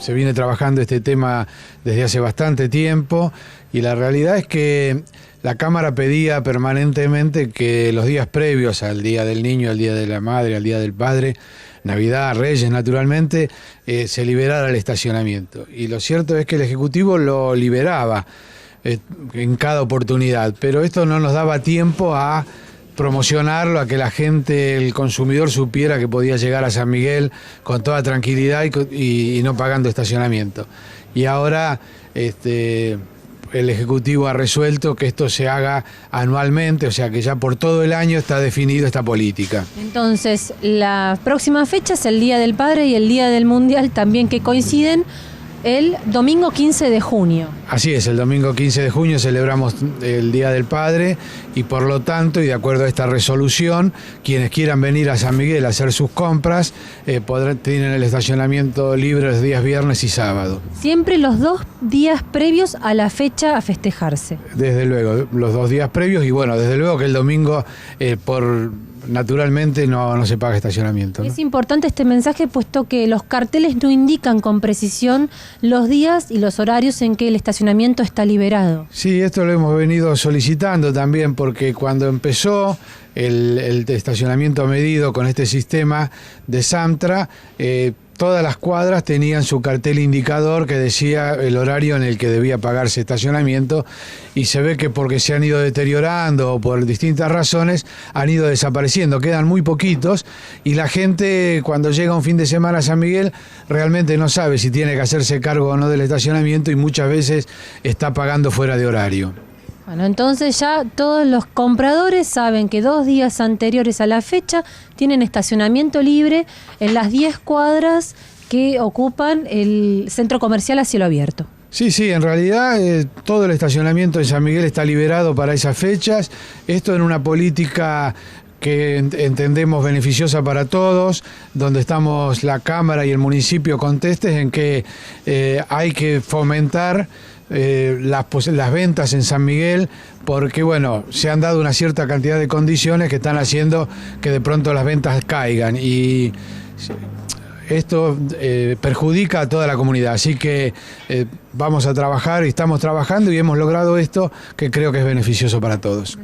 se viene trabajando este tema desde hace bastante tiempo y la realidad es que la Cámara pedía permanentemente que los días previos al Día del Niño, al Día de la Madre, al Día del Padre, Navidad, Reyes, naturalmente, eh, se liberara el estacionamiento. Y lo cierto es que el Ejecutivo lo liberaba eh, en cada oportunidad, pero esto no nos daba tiempo a promocionarlo, a que la gente, el consumidor supiera que podía llegar a San Miguel con toda tranquilidad y, no pagando estacionamiento. Y ahora este, el Ejecutivo ha resuelto que esto se haga anualmente, o sea que ya por todo el año está definida esta política. Entonces, la próxima fecha es el Día del Padre y el Día del Mundial también que coinciden el domingo 15 de junio. Así es, el domingo 15 de junio celebramos el Día del Padre y por lo tanto, y de acuerdo a esta resolución, quienes quieran venir a San Miguel a hacer sus compras, eh, podrán, tienen el estacionamiento libre los días viernes y sábado. Siempre los dos días previos a la fecha a festejarse. Desde luego, los dos días previos y bueno, desde luego que el domingo eh, por naturalmente no, se paga estacionamiento. Es importante este mensaje puesto que los carteles no indican con precisión los días y los horarios en que el estacionamiento estacionamiento está liberado. Sí, esto lo hemos venido solicitando también porque cuando empezó el, el estacionamiento medido con este sistema de SAMTRA, eh, todas las cuadras tenían su cartel indicador que decía el horario en el que debía pagarse estacionamiento y se ve que porque se han ido deteriorando o por distintas razones han ido desapareciendo, quedan muy poquitos y la gente cuando llega un fin de semana a San Miguel realmente no sabe si tiene que hacerse cargo o no del estacionamiento y muchas veces está pagando fuera de horario. Bueno, entonces ya todos los compradores saben que dos días anteriores a la fecha tienen estacionamiento libre en las 10 cuadras que ocupan el centro comercial a cielo abierto. Sí, sí, en realidad eh, todo el estacionamiento de San Miguel está liberado para esas fechas. Esto en una política que entendemos beneficiosa para todos, donde estamos la Cámara y el municipio contestes en que eh, hay que fomentar eh, las, las ventas en San Miguel, porque bueno, se han dado una cierta cantidad de condiciones que están haciendo que de pronto las ventas caigan y esto eh, perjudica a toda la comunidad. Así que eh, vamos a trabajar y estamos trabajando y hemos logrado esto que creo que es beneficioso para todos.